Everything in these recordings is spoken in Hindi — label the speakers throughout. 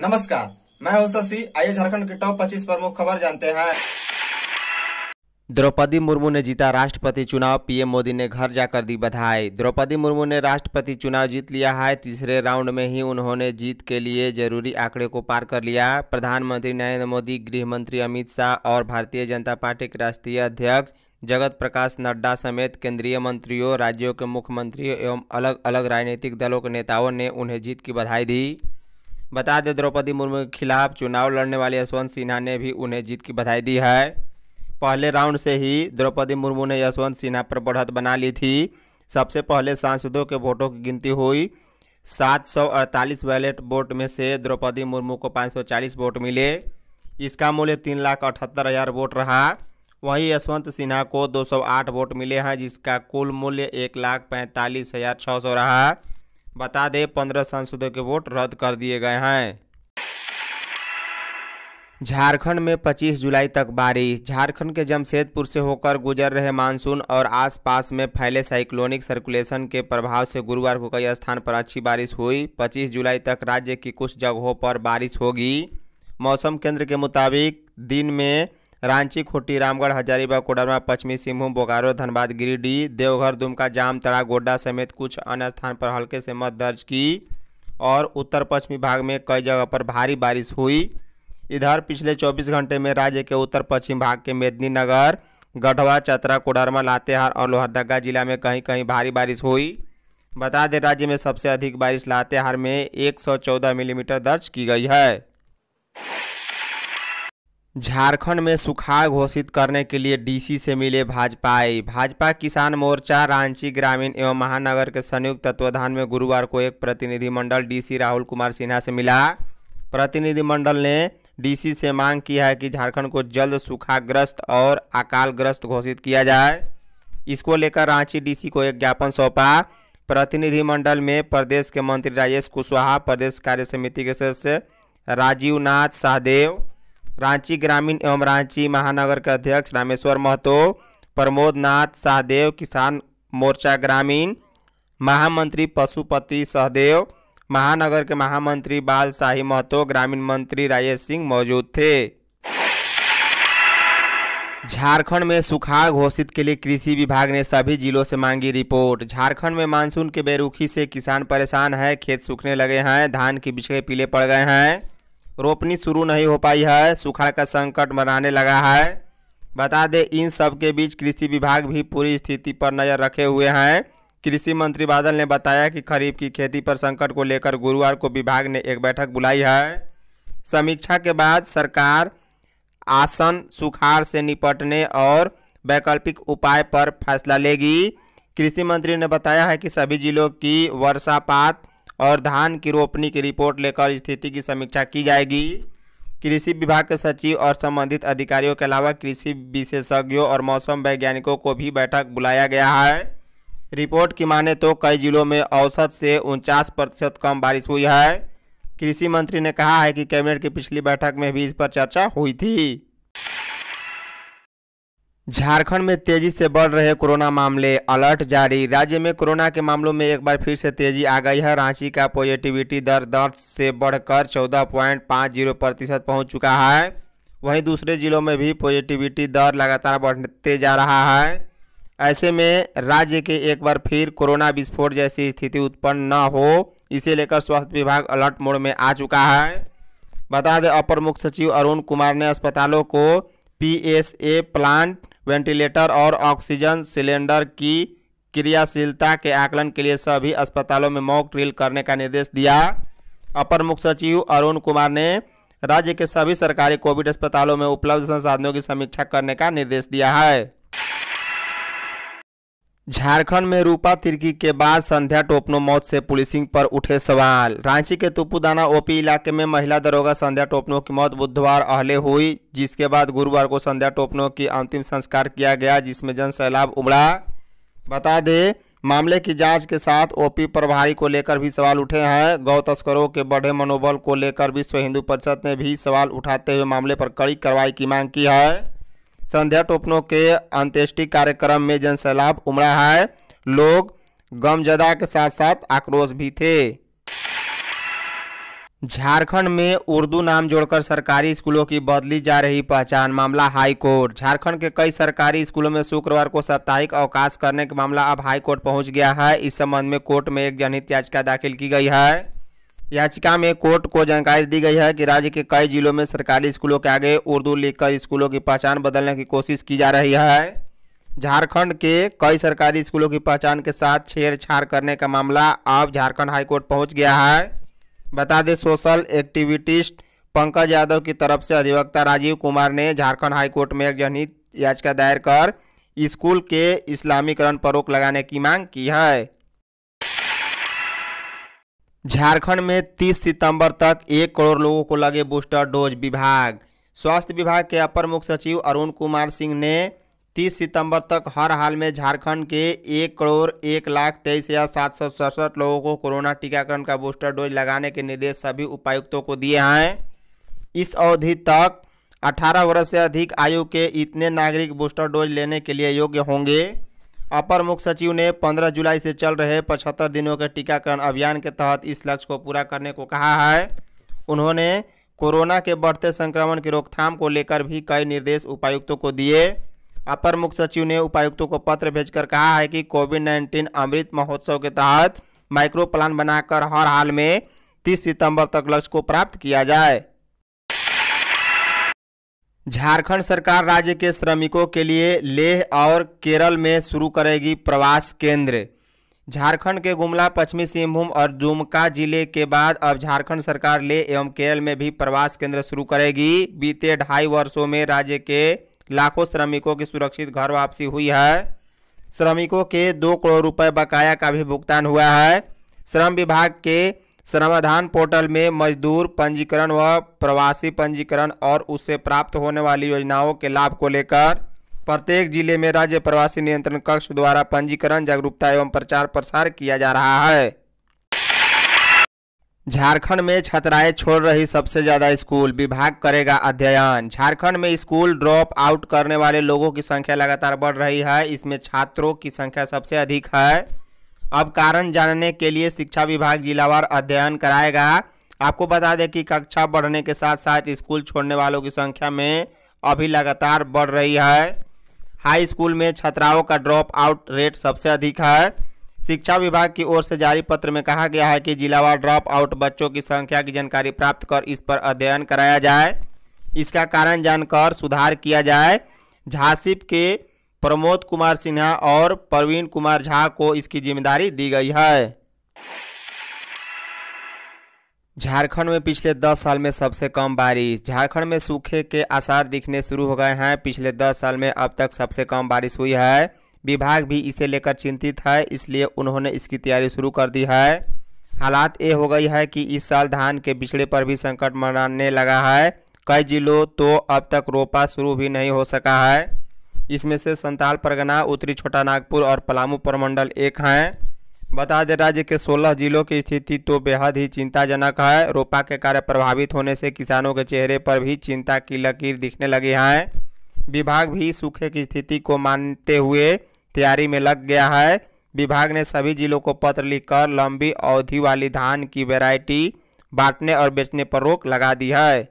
Speaker 1: नमस्कार मैं हूं शशि आइए झारखंड के टॉप 25 प्रमुख खबर जानते हैं द्रौपदी मुर्मू ने जीता राष्ट्रपति चुनाव पीएम मोदी ने घर जाकर दी बधाई द्रौपदी मुर्मू ने राष्ट्रपति चुनाव जीत लिया है तीसरे राउंड में ही उन्होंने जीत के लिए जरूरी आंकड़े को पार कर लिया प्रधानमंत्री नरेंद्र मोदी गृह मंत्री अमित शाह और भारतीय जनता पार्टी के राष्ट्रीय अध्यक्ष जगत प्रकाश नड्डा समेत केंद्रीय मंत्रियों राज्यों के मुख्यमंत्रियों एवं अलग अलग राजनीतिक दलों के नेताओं ने उन्हें जीत की बधाई दी बता दें द्रौपदी मुर्मू के खिलाफ चुनाव लड़ने वाले यशवंत सिन्हा ने भी उन्हें जीत की बधाई दी है पहले राउंड से ही द्रौपदी मुर्मू ने यशवंत सिन्हा पर बढ़त बना ली थी सबसे पहले सांसदों के वोटों की गिनती हुई 748 बैलेट वोट में से द्रौपदी मुर्मू को 540 वोट मिले इसका मूल्य तीन लाख अठहत्तर हज़ार वोट रहा वहीं यशवंत सिन्हा को 208 वोट मिले हैं जिसका कुल मूल्य एक लाख पैंतालीस हज़ार छः सौ रहा बता दें पंद्रह सांसदों के वोट रद्द कर दिए गए हैं झारखंड में 25 जुलाई तक बारिश झारखंड के जमशेदपुर से होकर गुजर रहे मानसून और आसपास में फैले साइक्लोनिक सर्कुलेशन के प्रभाव से गुरुवार को कई स्थान पर अच्छी बारिश हुई 25 जुलाई तक राज्य की कुछ जगहों पर बारिश होगी मौसम केंद्र के मुताबिक दिन में रांची खूंटी रामगढ़ हजारीबाग कोडरमा पश्चिमी सिंहभूम बोकारो धनबाद गिरिडीह देवघर दुमका जामतड़ा गोड्डा समेत कुछ अन्य स्थान पर हल्के से मत दर्ज की और उत्तर पश्चिमी भाग में कई जगह पर भारी बारिश हुई इधर पिछले 24 घंटे में राज्य के उत्तर पश्चिम भाग के मेदिनीनगर गढ़वा चतरा कोडरमा लातेहार और लोहरदगा जिला में कहीं कहीं भारी बारिश हुई बता दें राज्य में सबसे अधिक बारिश लातेहार में 114 मिलीमीटर दर्ज की गई है झारखंड में सुखा घोषित करने के लिए डीसी से मिले भाजपा आई भाजपा किसान मोर्चा रांची ग्रामीण एवं महानगर के संयुक्त तत्वाधान में गुरुवार को एक प्रतिनिधिमंडल डीसी राहुल कुमार सिन्हा से मिला प्रतिनिधिमंडल ने डीसी से मांग की है कि झारखंड को जल्द सुखाग्रस्त और अकालग्रस्त घोषित किया जाए इसको लेकर रांची डी को एक ज्ञापन सौंपा प्रतिनिधिमंडल में प्रदेश के मंत्री राजेश कुशवाहा प्रदेश कार्य समिति के सदस्य राजीव नाथ सहदेव रांची ग्रामीण एवं रांची महानगर के अध्यक्ष रामेश्वर महतो प्रमोद नाथ सहदेव किसान मोर्चा ग्रामीण महामंत्री पशुपति सहदेव महानगर के महामंत्री बाल शाही महतो ग्रामीण मंत्री राजेश सिंह मौजूद थे झारखंड में सुखाड़ घोषित के लिए कृषि विभाग ने सभी जिलों से मांगी रिपोर्ट झारखंड में मानसून के बेरुखी से किसान परेशान हैं खेत सूखने लगे हैं धान के बिछड़े पीले पड़ गए हैं रोपनी शुरू नहीं हो पाई है सुखाड़ का संकट मनाने लगा है बता दें इन सब के बीच कृषि विभाग भी पूरी स्थिति पर नज़र रखे हुए हैं कृषि मंत्री बादल ने बताया कि खरीफ की खेती पर संकट को लेकर गुरुवार को विभाग ने एक बैठक बुलाई है समीक्षा के बाद सरकार आसन सुखाड़ से निपटने और वैकल्पिक उपाय पर फैसला लेगी कृषि मंत्री ने बताया है कि सभी जिलों की वर्षापात और धान की रोपनी की रिपोर्ट लेकर स्थिति की समीक्षा की जाएगी कृषि विभाग के सचिव और संबंधित अधिकारियों के अलावा कृषि विशेषज्ञों और मौसम वैज्ञानिकों को भी बैठक बुलाया गया है रिपोर्ट की माने तो कई जिलों में औसत से उनचास प्रतिशत कम बारिश हुई है कृषि मंत्री ने कहा है कि कैबिनेट की पिछली बैठक में भी इस पर चर्चा हुई थी झारखंड में तेजी से बढ़ रहे कोरोना मामले अलर्ट जारी राज्य में कोरोना के मामलों में एक बार फिर से तेजी आ गई है रांची का पॉजिटिविटी दर दर से बढ़कर चौदह पॉइंट पाँच जीरो प्रतिशत पहुँच चुका है वहीं दूसरे जिलों में भी पॉजिटिविटी दर लगातार बढ़ते जा रहा है ऐसे में राज्य के एक बार फिर कोरोना विस्फोट जैसी स्थिति उत्पन्न न हो इसे लेकर स्वास्थ्य विभाग अलर्ट मोड में आ चुका है बता दें अपर मुख्य सचिव अरुण कुमार ने अस्पतालों को पीएसए प्लांट वेंटिलेटर और ऑक्सीजन सिलेंडर की क्रियाशीलता के आकलन के लिए सभी अस्पतालों में मॉक ड्रिल करने का निर्देश दिया अपर मुख्य सचिव अरुण कुमार ने राज्य के सभी सरकारी कोविड अस्पतालों में उपलब्ध संसाधनों की समीक्षा करने का निर्देश दिया है झारखंड में रूपा तिर्की के बाद संध्या टोपनो मौत से पुलिसिंग पर उठे सवाल रांची के तुपुदाना ओपी इलाके में महिला दरोगा संध्या टोपनो की मौत बुधवार अहले हुई जिसके बाद गुरुवार को संध्या टोपनो की अंतिम संस्कार किया गया जिसमें जन सैलाब उमड़ा बता दें मामले की जांच के साथ ओपी प्रभारी को लेकर भी सवाल उठे हैं गौ तस्करों के बढ़े मनोबल को लेकर विश्व हिंदू परिषद ने भी सवाल उठाते हुए मामले पर कड़ी कार्रवाई की मांग की है संध्या टोपनो के अंत्येष्टि कार्यक्रम में जनसैलाब उमड़ा है लोग गमजदा के साथ साथ आक्रोश भी थे झारखंड में उर्दू नाम जोड़कर सरकारी स्कूलों की बदली जा रही पहचान मामला हाई कोर्ट झारखंड के कई सरकारी स्कूलों में शुक्रवार को साप्ताहिक अवकाश करने का मामला अब हाई कोर्ट पहुंच गया है इस संबंध में कोर्ट में एक जनहित याचिका दाखिल की गई है याचिका में कोर्ट को जानकारी दी गई है कि राज्य के कई जिलों में सरकारी स्कूलों के आगे उर्दू लिखकर स्कूलों की पहचान बदलने की कोशिश की जा रही है झारखंड के कई सरकारी स्कूलों की पहचान के साथ छेड़छाड़ करने का मामला अब झारखंड हाईकोर्ट पहुंच गया है बता दें सोशल एक्टिविटिस्ट पंकज यादव की तरफ से अधिवक्ता राजीव कुमार ने झारखंड हाईकोर्ट में एक जनहित याचिका दायर कर स्कूल के इस्लामीकरण पर रोक लगाने की मांग की है झारखंड में 30 सितंबर तक एक करोड़ लोगों को लगे बूस्टर डोज विभाग स्वास्थ्य विभाग के अपर मुख्य सचिव अरुण कुमार सिंह ने 30 सितंबर तक हर हाल में झारखंड के एक करोड़ एक लाख तेईस हज़ार सात सौ सड़सठ लोगों को कोरोना टीकाकरण का बूस्टर डोज लगाने के निर्देश सभी उपायुक्तों को दिए हैं इस अवधि तक 18 वर्ष से अधिक आयु के इतने नागरिक बूस्टर डोज लेने के लिए योग्य होंगे अपर मुख्य सचिव ने 15 जुलाई से चल रहे 75 दिनों के टीकाकरण अभियान के तहत इस लक्ष्य को पूरा करने को कहा है उन्होंने कोरोना के बढ़ते संक्रमण की रोकथाम को लेकर भी कई निर्देश उपायुक्तों को दिए अपर मुख्य सचिव ने उपायुक्तों को पत्र भेजकर कहा है कि कोविड नाइन्टीन अमृत महोत्सव के तहत माइक्रो प्लान बनाकर हर हाल में 30 सितंबर तक लक्ष्य को प्राप्त किया जाए झारखंड सरकार राज्य के श्रमिकों के लिए लेह और केरल में शुरू करेगी प्रवास केंद्र झारखंड के गुमला पश्चिमी सिंहभूम और दुमका जिले के बाद अब झारखंड सरकार लेह एवं केरल में भी प्रवास केंद्र शुरू करेगी बीते ढाई वर्षों में राज्य के लाखों श्रमिकों की सुरक्षित घर वापसी हुई है श्रमिकों के दो करोड़ रुपये बकाया का भी भुगतान हुआ है श्रम विभाग के समाधान पोर्टल में मजदूर पंजीकरण व प्रवासी पंजीकरण और उससे प्राप्त होने वाली योजनाओं के लाभ को लेकर प्रत्येक जिले में राज्य प्रवासी नियंत्रण कक्ष द्वारा पंजीकरण जागरूकता एवं प्रचार प्रसार किया जा रहा है झारखंड में छतराए छोड़ रही सबसे ज्यादा स्कूल विभाग करेगा अध्ययन झारखंड में स्कूल ड्रॉप आउट करने वाले लोगों की संख्या लगातार बढ़ रही है इसमें छात्रों की संख्या सबसे अधिक है अब कारण जानने के लिए शिक्षा विभाग जिलावार अध्ययन कराएगा आपको बता दें कि कक्षा बढ़ने के साथ साथ स्कूल छोड़ने वालों की संख्या में अभी लगातार बढ़ रही है हाई स्कूल में छात्राओं का ड्रॉप आउट रेट सबसे अधिक है शिक्षा विभाग की ओर से जारी पत्र में कहा गया है कि जिलावार ड्रॉप आउट बच्चों की संख्या की जानकारी प्राप्त कर इस पर अध्ययन कराया जाए इसका कारण जानकर सुधार किया जाए झासिप के प्रमोद कुमार सिन्हा और प्रवीण कुमार झा को इसकी जिम्मेदारी दी गई है झारखंड में पिछले 10 साल में सबसे कम बारिश झारखंड में सूखे के आसार दिखने शुरू हो गए हैं पिछले 10 साल में अब तक सबसे कम बारिश हुई है विभाग भी इसे लेकर चिंतित है इसलिए उन्होंने इसकी तैयारी शुरू कर दी है हालात ये हो गई है कि इस साल धान के बिछड़े पर भी संकट मनाने लगा है कई जिलों तो अब तक रोपा शुरू भी नहीं हो सका है इसमें से संताल परगना उत्तरी छोटा नागपुर और पलामू प्रमंडल एक हैं बता दें राज्य के 16 जिलों की स्थिति तो बेहद ही चिंताजनक है रोपा के कार्य प्रभावित होने से किसानों के चेहरे पर भी चिंता की लकीर दिखने लगी है विभाग भी सूखे की स्थिति को मानते हुए तैयारी में लग गया है विभाग ने सभी जिलों को पत्र लिखकर लंबी अवधि वाली धान की वैरायटी बांटने और बेचने पर रोक लगा दी है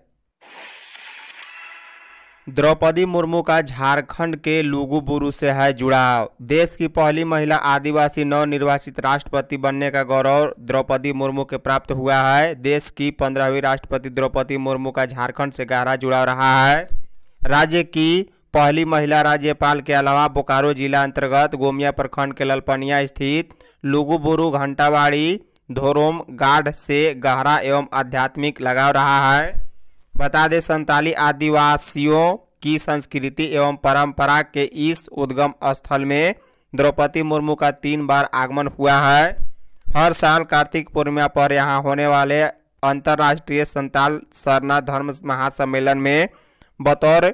Speaker 1: द्रौपदी मुर्मू का झारखंड के लुगुबुरु से है जुड़ाव देश की पहली महिला आदिवासी नवनिर्वाचित राष्ट्रपति बनने का गौरव द्रौपदी मुर्मू के प्राप्त हुआ है देश की पंद्रहवीं राष्ट्रपति द्रौपदी मुर्मू का झारखंड से गहरा जुड़ाव रहा है राज्य की पहली महिला राज्यपाल के अलावा बोकारो जिला अंतर्गत गोमिया प्रखंड के ललपनिया स्थित लुगुबुरु घंटावाड़ी धोरोम गाढ़ से गहरा एवं आध्यात्मिक लगाव रहा है बता दें संताली आदिवासियों की संस्कृति एवं परंपरा के इस उद्गम स्थल में द्रौपदी मुर्मू का तीन बार आगमन हुआ है हर साल कार्तिक पूर्णिमा पर यहाँ होने वाले अंतर्राष्ट्रीय संताल सरना धर्म महासम्मेलन में बतौर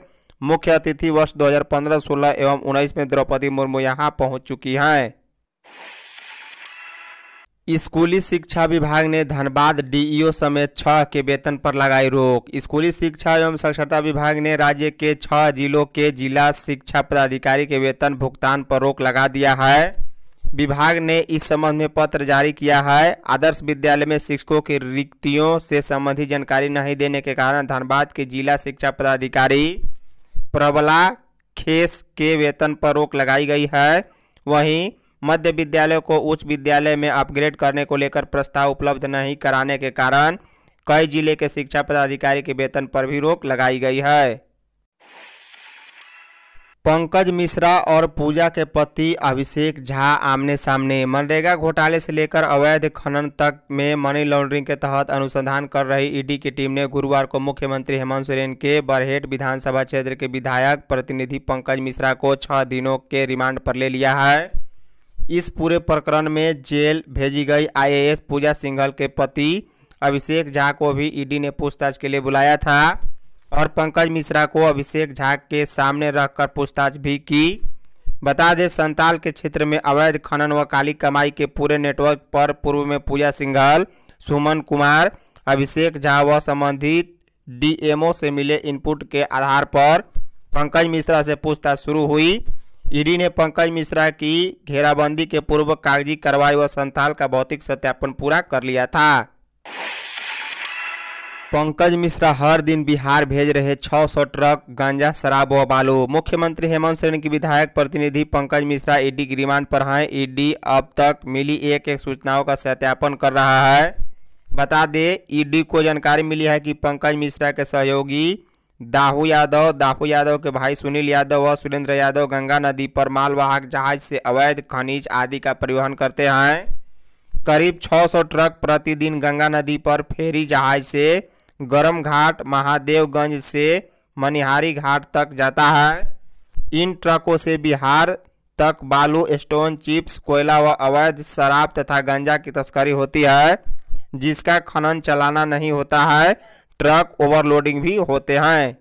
Speaker 1: मुख्य अतिथि वर्ष 2015, 16 एवं 19 में द्रौपदी मुर्मू यहाँ पहुँच चुकी हैं स्कूली शिक्षा विभाग ने धनबाद डीईओ समेत छह के वेतन पर लगाई रोक स्कूली शिक्षा एवं साक्षरता विभाग ने राज्य के छह जिलों के जिला शिक्षा पदाधिकारी के वेतन भुगतान पर रोक लगा दिया है विभाग ने इस संबंध में पत्र जारी किया है आदर्श विद्यालय में शिक्षकों की रिक्तियों से संबंधित जानकारी नहीं देने के कारण धनबाद के जिला शिक्षा पदाधिकारी प्रबला खेस के वेतन पर रोक लगाई गई है वहीं मध्य विद्यालय को उच्च विद्यालय में अपग्रेड करने को लेकर प्रस्ताव उपलब्ध नहीं कराने के कारण कई जिले के शिक्षा पदाधिकारी के वेतन पर भी रोक लगाई गई है पंकज मिश्रा और पूजा के पति अभिषेक झा आमने सामने मनरेगा घोटाले से लेकर अवैध खनन तक में मनी लॉन्ड्रिंग के तहत अनुसंधान कर रही ईडी e की टीम ने गुरुवार को मुख्यमंत्री हेमंत सोरेन के बरहेट विधानसभा क्षेत्र के विधायक प्रतिनिधि पंकज मिश्रा को छह दिनों के रिमांड पर ले लिया है इस पूरे प्रकरण में जेल भेजी गई आईएएस पूजा सिंघल के पति अभिषेक झा को भी ईडी ने पूछताछ के लिए बुलाया था और पंकज मिश्रा को अभिषेक झा के सामने रखकर पूछताछ भी की बता दें संताल के क्षेत्र में अवैध खनन व काली कमाई के पूरे नेटवर्क पर पूर्व में पूजा सिंघल सुमन कुमार अभिषेक झा व संबंधित डीएमओ से मिले इनपुट के आधार पर पंकज मिश्रा से पूछताछ शुरू हुई ईडी ने पंकज मिश्रा की घेराबंदी के पूर्व कागजी कार्रवाई व संथाल का भौतिक सत्यापन पूरा कर लिया था पंकज मिश्रा हर दिन बिहार भेज रहे 600 ट्रक गांजा शराब व बालू मुख्यमंत्री हेमंत सोरेन की विधायक प्रतिनिधि पंकज मिश्रा ईडी की रिमांड पर हैं ईडी अब तक मिली एक एक सूचनाओं का सत्यापन कर रहा है बता दें ईडी को जानकारी मिली है कि पंकज मिश्रा के सहयोगी दाहू यादव दाहू यादव के भाई सुनील यादव व सुरेंद्र यादव गंगा नदी पर मालवाहक जहाज से अवैध खनिज आदि का परिवहन करते हैं करीब 600 ट्रक प्रतिदिन गंगा नदी पर फेरी जहाज से गरम घाट महादेवगंज से मनिहारी घाट तक जाता है इन ट्रकों से बिहार तक बालू स्टोन चिप्स कोयला व अवैध शराब तथा गंजा की तस्करी होती है जिसका खनन चलाना नहीं होता है ट्रक ओवरलोडिंग भी होते हैं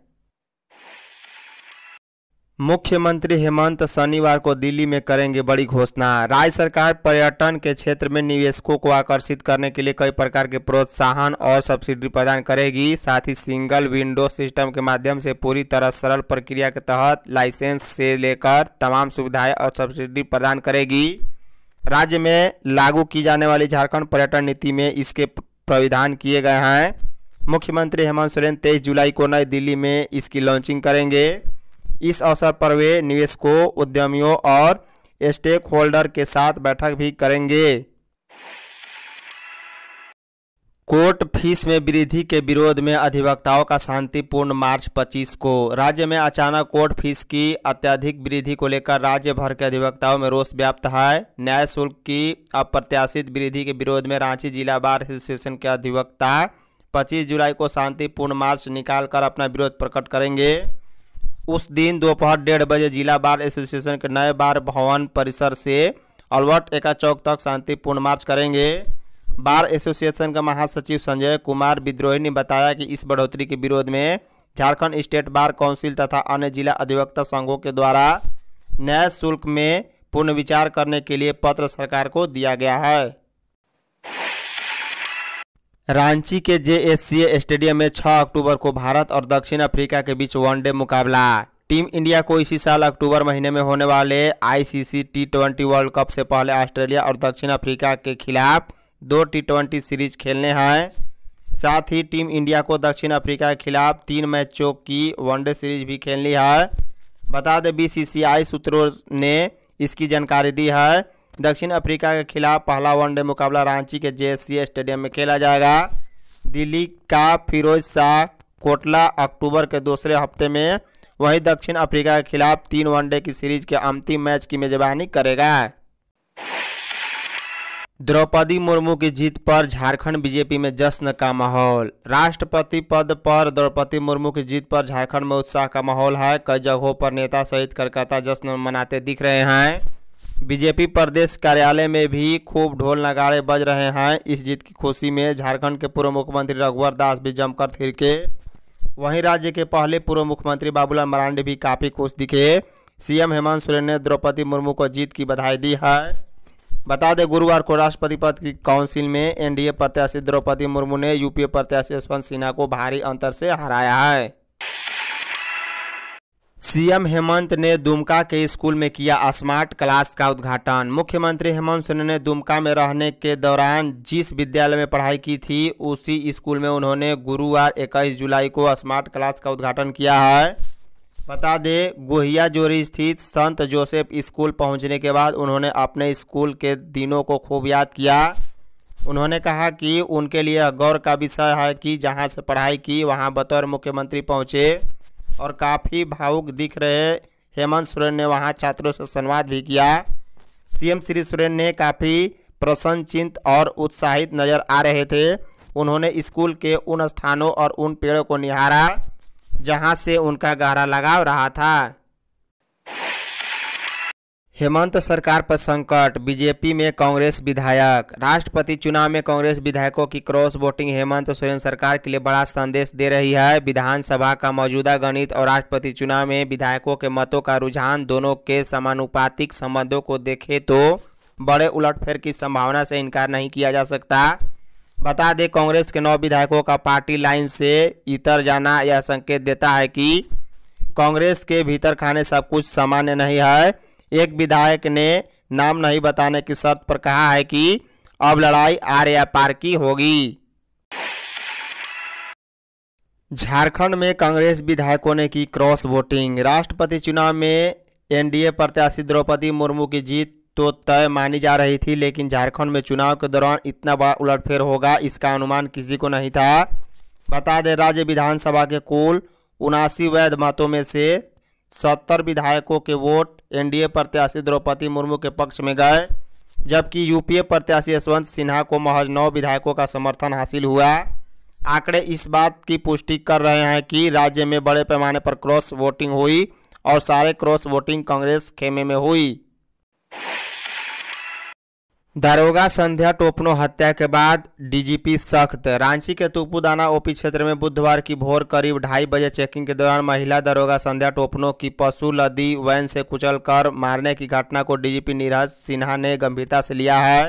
Speaker 1: मुख्यमंत्री हेमंत शनिवार को दिल्ली में करेंगे बड़ी घोषणा राज्य सरकार पर्यटन के क्षेत्र में निवेशकों को आकर्षित करने के लिए कई प्रकार के प्रोत्साहन और सब्सिडी प्रदान करेगी साथ ही सिंगल विंडो सिस्टम के माध्यम से पूरी तरह सरल प्रक्रिया के तहत लाइसेंस से लेकर तमाम सुविधाएं और सब्सिडी प्रदान करेगी राज्य में लागू की जाने वाली झारखंड पर्यटन नीति में इसके प्राविधान किए गए हैं मुख्यमंत्री हेमंत सोरेन तेईस जुलाई को नई दिल्ली में इसकी लॉन्चिंग करेंगे इस अवसर पर वे निवेशकों उद्यमियों और स्टेक होल्डर के साथ बैठक भी करेंगे कोर्ट फीस में वृद्धि के विरोध में अधिवक्ताओं का शांतिपूर्ण मार्च 25 को राज्य में अचानक कोर्ट फीस की अत्यधिक वृद्धि को लेकर राज्य भर के अधिवक्ताओं में रोष व्याप्त है न्याय शुल्क की अप्रत्याशित वृद्धि के विरोध में रांची जिला बार एसोसिएशन के अधिवक्ता 25 जुलाई को शांतिपूर्ण मार्च निकालकर अपना विरोध प्रकट करेंगे उस दिन दोपहर डेढ़ बजे जिला बार एसोसिएशन के नए बार भवन परिसर से अलवर्ट एका चौक तक शांतिपूर्ण मार्च करेंगे बार एसोसिएशन का महासचिव संजय कुमार विद्रोही ने बताया कि इस बढ़ोतरी के विरोध में झारखंड स्टेट बार काउंसिल तथा अन्य जिला अधिवक्ता संघों के द्वारा नए शुल्क में पुनर्विचार करने के लिए पत्र सरकार को दिया गया है रांची के जे स्टेडियम में 6 अक्टूबर को भारत और दक्षिण अफ्रीका के बीच वनडे मुकाबला टीम इंडिया को इसी साल अक्टूबर महीने में होने वाले ICC T twenty world cup से पहले ऑस्ट्रेलिया और दक्षिण अफ्रीका के खिलाफ दो टी ट्वेंटी सीरीज खेलने हैं साथ ही टीम इंडिया को दक्षिण अफ्रीका के खिलाफ तीन मैचों की वनडे सीरीज भी खेलनी है बता दें बी सूत्रों ने इसकी जानकारी दी है दक्षिण अफ्रीका के खिलाफ पहला वनडे मुकाबला रांची के जे स्टेडियम में खेला जाएगा दिल्ली का फिरोज शाह कोटला अक्टूबर के दूसरे हफ्ते में वहीं दक्षिण अफ्रीका के खिलाफ तीन वनडे की सीरीज के अंतिम मैच की मेजबानी करेगा द्रौपदी मुर्मू की जीत पर झारखंड बीजेपी में जश्न का माहौल राष्ट्रपति पद पर द्रौपदी मुर्मू की जीत पर झारखंड में उत्साह का माहौल है कई जगहों पर नेता सहित कलकत्ता जश्न मनाते दिख रहे हैं बीजेपी प्रदेश कार्यालय में भी खूब ढोल नगाड़े बज रहे हैं इस जीत की खुशी में झारखंड के पूर्व मुख्यमंत्री रघुवर दास भी जमकर थिरके वहीं राज्य के पहले पूर्व मुख्यमंत्री बाबूलाल मरांडी भी काफ़ी खुश दिखे सीएम हेमंत सोरेन ने द्रौपदी मुर्मू को जीत की बधाई दी है बता दें गुरुवार को राष्ट्रपति पद की काउंसिल में एनडीए प्रत्याशी द्रौपदी मुर्मू ने यूपीए प्रत्याशी यशवंत सिन्हा को भारी अंतर से हराया है सीएम हेमंत ने दुमका के स्कूल में किया स्मार्ट क्लास का उद्घाटन मुख्यमंत्री हेमंत सोरेन ने दुमका में रहने के दौरान जिस विद्यालय में पढ़ाई की थी उसी स्कूल में उन्होंने गुरुवार 21 जुलाई को स्मार्ट क्लास का उद्घाटन किया है बता दे गोहिया जोरी स्थित संत जोसेफ स्कूल पहुंचने के बाद उन्होंने अपने स्कूल के दिनों को खूब याद किया उन्होंने कहा कि उनके लिए गौर का विषय है कि जहाँ से पढ़ाई की वहाँ बतौर मुख्यमंत्री पहुँचे और काफ़ी भावुक दिख रहे हेमंत सोरेन ने वहां छात्रों से संवाद भी किया सीएम श्री सोरेन ने काफ़ी प्रसन्न और उत्साहित नजर आ रहे थे उन्होंने स्कूल के उन स्थानों और उन पेड़ों को निहारा जहां से उनका गहरा लगाव रहा था हेमंत सरकार पर संकट बीजेपी में कांग्रेस विधायक राष्ट्रपति चुनाव में कांग्रेस विधायकों की क्रॉस वोटिंग हेमंत सोरेन सरकार के लिए बड़ा संदेश दे रही है विधानसभा का मौजूदा गणित और राष्ट्रपति चुनाव में विधायकों के मतों का रुझान दोनों के समानुपातिक संबंधों को देखे तो बड़े उलटफेर की संभावना से इनकार नहीं किया जा सकता बता दें कांग्रेस के नौ विधायकों का पार्टी लाइन से इतर जाना यह संकेत देता है कि कांग्रेस के भीतर खाने सब कुछ सामान्य नहीं है एक विधायक ने नाम नहीं बताने की शर्त पर कहा है कि अब लड़ाई आर या पार की होगी झारखंड में कांग्रेस विधायकों ने की क्रॉस वोटिंग राष्ट्रपति चुनाव में एनडीए प्रत्याशी द्रौपदी मुर्मू की जीत तो तय मानी जा रही थी लेकिन झारखंड में चुनाव के दौरान इतना बड़ा उलटफेर होगा इसका अनुमान किसी को नहीं था बता दें राज्य विधानसभा के कुल उनासी वैध मतों में से सत्तर विधायकों के वोट एनडीए प्रत्याशी द्रौपदी मुर्मू के पक्ष में गए जबकि यूपीए प्रत्याशी यशवंत सिन्हा को महज नौ विधायकों का समर्थन हासिल हुआ आंकड़े इस बात की पुष्टि कर रहे हैं कि राज्य में बड़े पैमाने पर क्रॉस वोटिंग हुई और सारे क्रॉस वोटिंग कांग्रेस खेमे में हुई दारोगा संध्या टोपनो हत्या के बाद डीजीपी सख्त रांची के तुपुदाना ओपी क्षेत्र में बुधवार की भोर करीब ढाई बजे चेकिंग के दौरान महिला दारोगा संध्या टोपनो की पशु लदी वैन से कुचलकर मारने की घटना को डीजीपी नीरज सिन्हा ने गंभीरता से लिया है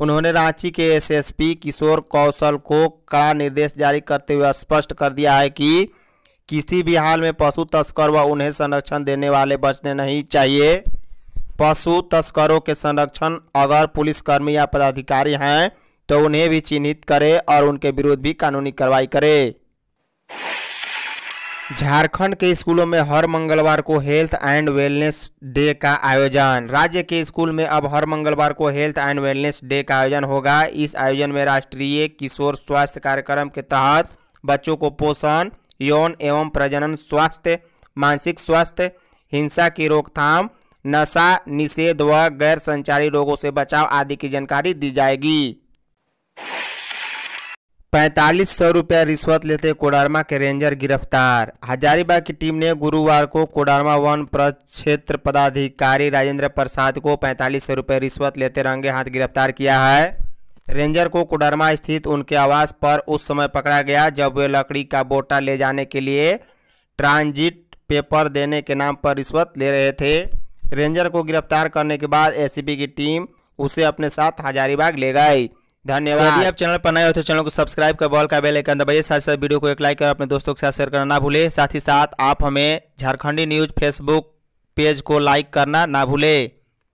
Speaker 1: उन्होंने रांची के एसएसपी किशोर कौशल को कड़ा निर्देश जारी करते हुए स्पष्ट कर दिया है कि किसी भी हाल में पशु तस्कर व उन्हें संरक्षण देने वाले बचने नहीं चाहिए पशु तस्करों के संरक्षण अगर पुलिसकर्मी या पदाधिकारी हैं तो उन्हें भी चिन्हित करें और उनके विरुद्ध भी कानूनी कार्रवाई करे झारखंड के स्कूलों में हर मंगलवार को हेल्थ एंड वेलनेस डे का आयोजन राज्य के स्कूल में अब हर मंगलवार को हेल्थ एंड वेलनेस डे का आयोजन होगा इस आयोजन में राष्ट्रीय किशोर स्वास्थ्य कार्यक्रम के तहत बच्चों को पोषण यौन एवं प्रजनन स्वास्थ्य मानसिक स्वास्थ्य हिंसा की रोकथाम नशा निषेध व गैर संचारी रोगों से बचाव आदि की जानकारी दी जाएगी पैंतालीस सौ रुपया रिश्वत लेते कोडारमा के रेंजर गिरफ्तार हजारीबाग की टीम ने गुरुवार को कोडारमा वन प्रक्षेत्र पदाधिकारी राजेंद्र प्रसाद को पैंतालीस सौ रुपये रिश्वत लेते रंगे हाथ गिरफ्तार किया है रेंजर को कोडरमा स्थित उनके आवास पर उस समय पकड़ा गया जब वे लकड़ी का बोटा ले जाने के लिए ट्रांजिट पेपर देने के नाम पर रिश्वत ले रहे थे रेंजर को गिरफ्तार करने के बाद एसीबी की टीम उसे अपने साथ हजारीबाग ले गई धन्यवाद यदि आप चैनल पर नए हो तो चैनल को सब्सक्राइब कर बॉल का बेल आइकन दबाइए साथ साथ वीडियो को एक लाइक कर अपने दोस्तों के साथ शेयर करना ना भूले साथ ही साथ आप हमें झारखंडी न्यूज फेसबुक पेज को लाइक करना ना भूले